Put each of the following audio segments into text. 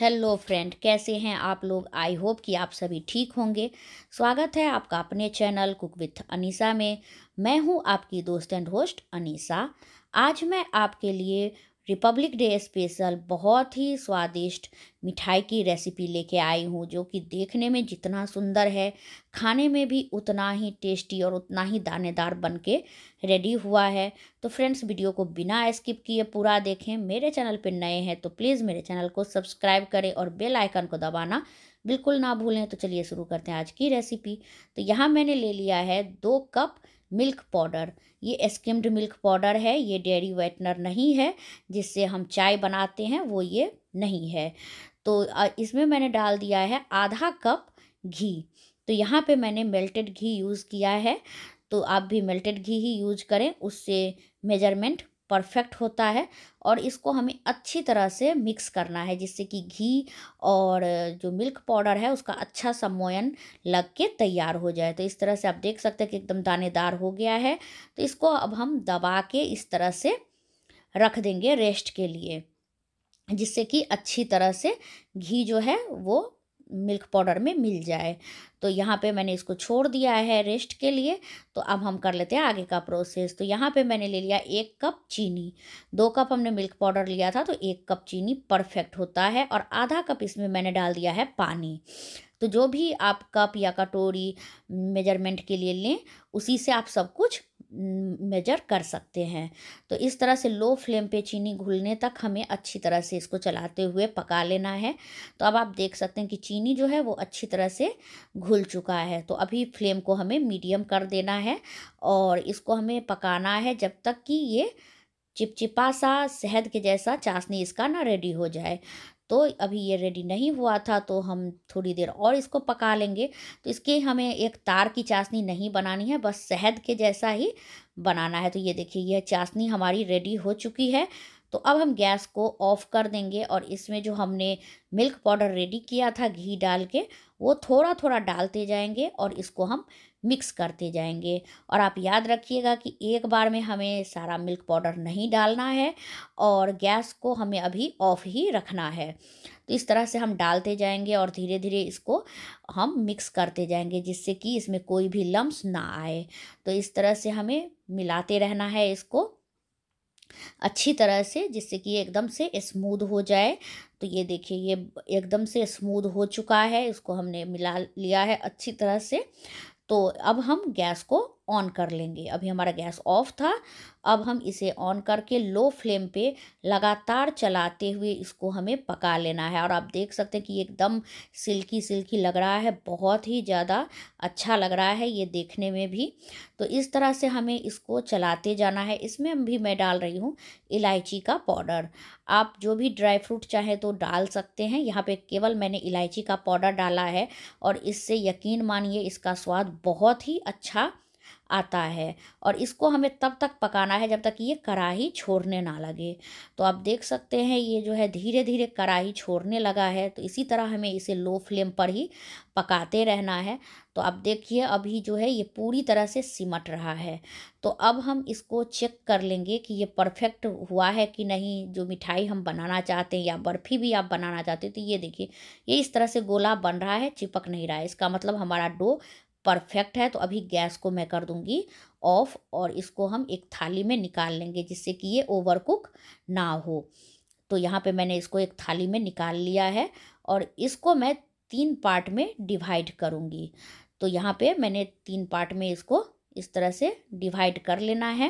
hello friend कैसे हैं आप लोग आई होप कि आप सभी ठीक होंगे स्वागत है आपका अपने चैनल कुक विथ अनीसा में मैं हूं आपकी दोस्त एंड होस्ट अनीसा आज मैं आपके लिए रिपब्लिक डे स्पेशल बहुत ही स्वादिष्ट मिठाई की रेसिपी लेके आई हूँ जो कि देखने में जितना सुंदर है खाने में भी उतना ही टेस्टी और उतना ही दानेदार बन के रेडी हुआ है तो फ्रेंड्स वीडियो को बिना स्किप किए पूरा देखें मेरे चैनल पर नए हैं तो प्लीज़ मेरे चैनल को सब्सक्राइब करें और बेल आइकन को दबाना बिल्कुल ना भूलें तो चलिए शुरू करते हैं आज की रेसिपी तो यहाँ मैंने ले लिया है दो कप मिल्क पाउडर ये स्किम्ड मिल्क पाउडर है ये डेयरी वेटनर नहीं है जिससे हम चाय बनाते हैं वो ये नहीं है तो इसमें मैंने डाल दिया है आधा कप घी तो यहाँ पे मैंने मेल्टेड घी यूज़ किया है तो आप भी मेल्टेड घी ही यूज करें उससे मेजरमेंट परफेक्ट होता है और इसको हमें अच्छी तरह से मिक्स करना है जिससे कि घी और जो मिल्क पाउडर है उसका अच्छा सा मोयन लग के तैयार हो जाए तो इस तरह से आप देख सकते हैं कि एकदम दानेदार हो गया है तो इसको अब हम दबा के इस तरह से रख देंगे रेस्ट के लिए जिससे कि अच्छी तरह से घी जो है वो मिल्क पाउडर में मिल जाए तो यहाँ पे मैंने इसको छोड़ दिया है रेस्ट के लिए तो अब हम कर लेते हैं आगे का प्रोसेस तो यहाँ पे मैंने ले लिया एक कप चीनी दो कप हमने मिल्क पाउडर लिया था तो एक कप चीनी परफेक्ट होता है और आधा कप इसमें मैंने डाल दिया है पानी तो जो भी आप कप या कटोरी मेजरमेंट के लिए लें उसी से आप सब कुछ मेजर कर सकते हैं तो इस तरह से लो फ्लेम पे चीनी घुलने तक हमें अच्छी तरह से इसको चलाते हुए पका लेना है तो अब आप देख सकते हैं कि चीनी जो है वो अच्छी तरह से घुल चुका है तो अभी फ्लेम को हमें मीडियम कर देना है और इसको हमें पकाना है जब तक कि ये चिपचिपा सा शहद के जैसा चाशनी इसका ना रेडी हो जाए तो अभी ये रेडी नहीं हुआ था तो हम थोड़ी देर और इसको पका लेंगे तो इसके हमें एक तार की चाशनी नहीं बनानी है बस शहद के जैसा ही बनाना है तो ये देखिए यह चाशनी हमारी रेडी हो चुकी है तो अब हम गैस को ऑफ कर देंगे और इसमें जो हमने मिल्क पाउडर रेडी किया था घी डाल के वो थोड़ा थोड़ा डालते जाएंगे और इसको हम मिक्स करते जाएंगे और आप याद रखिएगा कि एक बार में हमें सारा मिल्क पाउडर नहीं डालना है और गैस को हमें अभी ऑफ ही रखना है तो इस तरह से हम डालते जाएंगे और धीरे धीरे इसको हम मिक्स करते जाएंगे जिससे कि इसमें कोई भी लम्स ना आए तो इस तरह से हमें मिलाते रहना है इसको अच्छी तरह से जिससे कि एकदम से स्मूद हो जाए तो ये देखिए ये एकदम से स्मूद हो चुका है इसको हमने मिला लिया है अच्छी तरह से तो अब हम गैस को ऑन कर लेंगे अभी हमारा गैस ऑफ था अब हम इसे ऑन करके लो फ्लेम पे लगातार चलाते हुए इसको हमें पका लेना है और आप देख सकते हैं कि एकदम सिल्की सिल्की लग रहा है बहुत ही ज़्यादा अच्छा लग रहा है ये देखने में भी तो इस तरह से हमें इसको चलाते जाना है इसमें भी मैं डाल रही हूँ इलायची का पाउडर आप जो भी ड्राई फ्रूट चाहे तो डाल सकते हैं यहाँ पर केवल मैंने इलायची का पाउडर डाला है और इससे यकीन मानिए इसका स्वाद बहुत ही अच्छा आता है और इसको हमें तब तक पकाना है जब तक ये कढ़ाही छोड़ने ना लगे तो आप देख सकते हैं ये जो है धीरे धीरे कढ़ाही छोड़ने लगा है तो इसी तरह हमें इसे लो फ्लेम पर ही पकाते रहना है तो आप देखिए अभी जो है ये पूरी तरह से सिमट रहा है तो अब हम इसको चेक कर लेंगे कि ये परफेक्ट हुआ है कि नहीं जो मिठाई हम बनाना चाहते हैं या बर्फ़ी भी आप बनाना चाहते हैं तो ये देखिए ये इस तरह से गोला बन रहा है चिपक नहीं रहा है इसका मतलब हमारा डो परफेक्ट है तो अभी गैस को मैं कर दूंगी ऑफ और इसको हम एक थाली में निकाल लेंगे जिससे कि ये ओवर कुक ना हो तो यहाँ पे मैंने इसको एक थाली में निकाल लिया है और इसको मैं तीन पार्ट में डिवाइड करूँगी तो यहाँ पे मैंने तीन पार्ट में इसको इस तरह से डिवाइड कर लेना है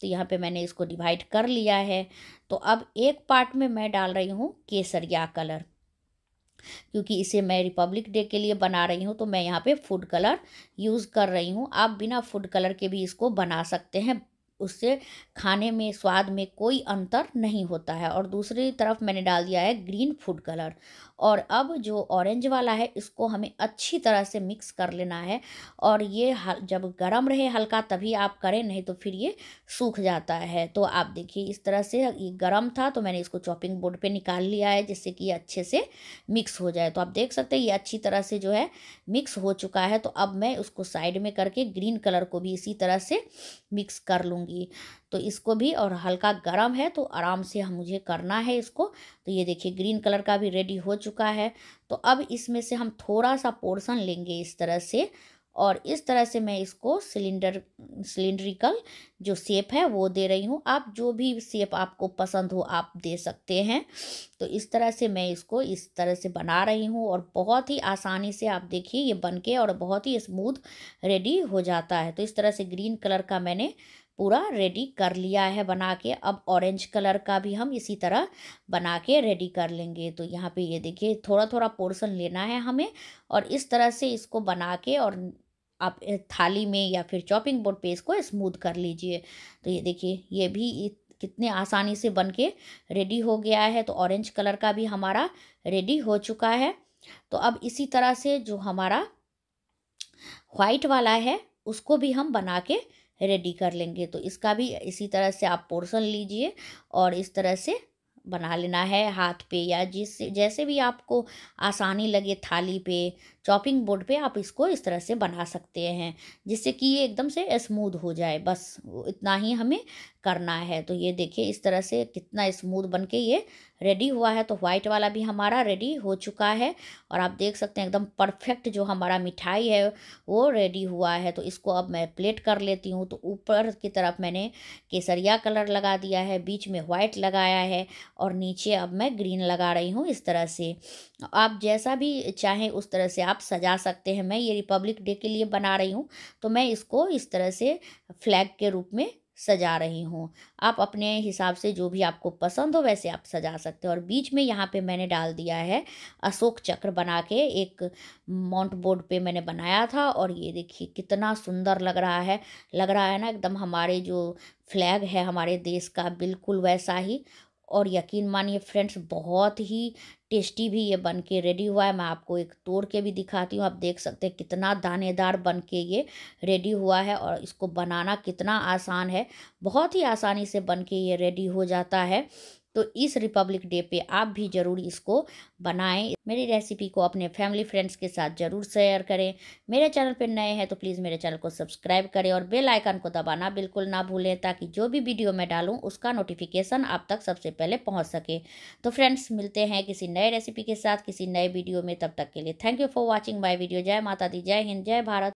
तो यहाँ पे मैंने इसको डिवाइड कर लिया है तो अब एक पार्ट में मैं डाल रही हूँ केसरिया कलर क्योंकि इसे मैं रिपब्लिक डे के लिए बना रही हूँ तो मैं यहाँ पे फूड कलर यूज़ कर रही हूँ आप बिना फूड कलर के भी इसको बना सकते हैं उससे खाने में स्वाद में कोई अंतर नहीं होता है और दूसरी तरफ मैंने डाल दिया है ग्रीन फूड कलर और अब जो ऑरेंज वाला है इसको हमें अच्छी तरह से मिक्स कर लेना है और ये जब गर्म रहे हल्का तभी आप करें नहीं तो फिर ये सूख जाता है तो आप देखिए इस तरह से ये गर्म था तो मैंने इसको चॉपिंग बोर्ड पे निकाल लिया है जिससे कि ये अच्छे से मिक्स हो जाए तो आप देख सकते हैं ये अच्छी तरह से जो है मिक्स हो चुका है तो अब मैं उसको साइड में करके ग्रीन कलर को भी इसी तरह से मिक्स कर लूँगी लूँगी तो इसको भी और हल्का गर्म है तो आराम से हम मुझे करना है इसको तो ये देखिए ग्रीन कलर का भी रेडी हो चुका है तो अब इसमें से हम थोड़ा सा पोर्शन लेंगे इस तरह से और इस तरह से मैं इसको सिलेंडर सिलेंड्रिकल जो सेप है वो दे रही हूँ आप जो भी सेप आपको पसंद हो आप दे सकते हैं तो इस तरह से मैं इसको इस तरह से बना रही हूँ और बहुत ही आसानी से आप देखिए ये बन के और बहुत ही स्मूथ रेडी हो जाता है तो इस तरह से ग्रीन कलर का मैंने पूरा रेडी कर लिया है बना के अब ऑरेंज कलर का भी हम इसी तरह बना के रेडी कर लेंगे तो यहाँ पे ये देखिए थोड़ा थोड़ा पोर्शन लेना है हमें और इस तरह से इसको बना के और आप थाली में या फिर चॉपिंग बोर्ड पे इसको स्मूथ कर लीजिए तो ये देखिए ये भी कितने आसानी से बन के रेडी हो गया है तो ऑरेंज कलर का भी हमारा रेडी हो चुका है तो अब इसी तरह से जो हमारा वाइट वाला है उसको भी हम बना के रेडी कर लेंगे तो इसका भी इसी तरह से आप पोर्सन लीजिए और इस तरह से बना लेना है हाथ पे या जिस जैसे भी आपको आसानी लगे थाली पे चॉपिंग बोर्ड पे आप इसको इस तरह से बना सकते हैं जिससे कि ये एकदम से स्मूद हो जाए बस इतना ही हमें करना है तो ये देखिए इस तरह से कितना स्मूद बन के ये रेडी हुआ है तो वाइट वाला भी हमारा रेडी हो चुका है और आप देख सकते हैं एकदम परफेक्ट जो हमारा मिठाई है वो रेडी हुआ है तो इसको अब मैं प्लेट कर लेती हूँ तो ऊपर की तरफ मैंने केसरिया कलर लगा दिया है बीच में वाइट लगाया है और नीचे अब मैं ग्रीन लगा रही हूँ इस तरह से आप जैसा भी चाहें उस तरह से आप सजा सकते हैं मैं ये रिपब्लिक डे के लिए बना रही हूँ तो मैं इसको इस तरह से फ्लैग के रूप में सजा रही हूँ आप अपने हिसाब से जो भी आपको पसंद हो वैसे आप सजा सकते हो और बीच में यहाँ पे मैंने डाल दिया है अशोक चक्र बना के एक माउंट बोर्ड पे मैंने बनाया था और ये देखिए कितना सुंदर लग रहा है लग रहा है ना एकदम हमारे जो फ्लैग है हमारे देश का बिल्कुल वैसा ही और यकीन मानिए फ्रेंड्स बहुत ही टेस्टी भी ये बन के रेडी हुआ है मैं आपको एक तोड़ के भी दिखाती हूँ आप देख सकते हैं कितना दानेदार बन के ये रेडी हुआ है और इसको बनाना कितना आसान है बहुत ही आसानी से बन के ये रेडी हो जाता है तो इस रिपब्लिक डे पे आप भी ज़रूर इसको बनाएं मेरी रेसिपी को अपने फैमिली फ्रेंड्स के साथ ज़रूर शेयर करें मेरे चैनल पर नए हैं तो प्लीज़ मेरे चैनल को सब्सक्राइब करें और बेल आइकन को दबाना बिल्कुल ना भूलें ताकि जो भी वीडियो मैं डालूँ उसका नोटिफिकेशन आप तक सबसे पहले पहुँच सके तो फ्रेंड्स मिलते हैं किसी नए रेसिपी के साथ किसी नए वीडियो में तब तक के लिए thank you for watching my video जय माता दी जय हिंद जय भारत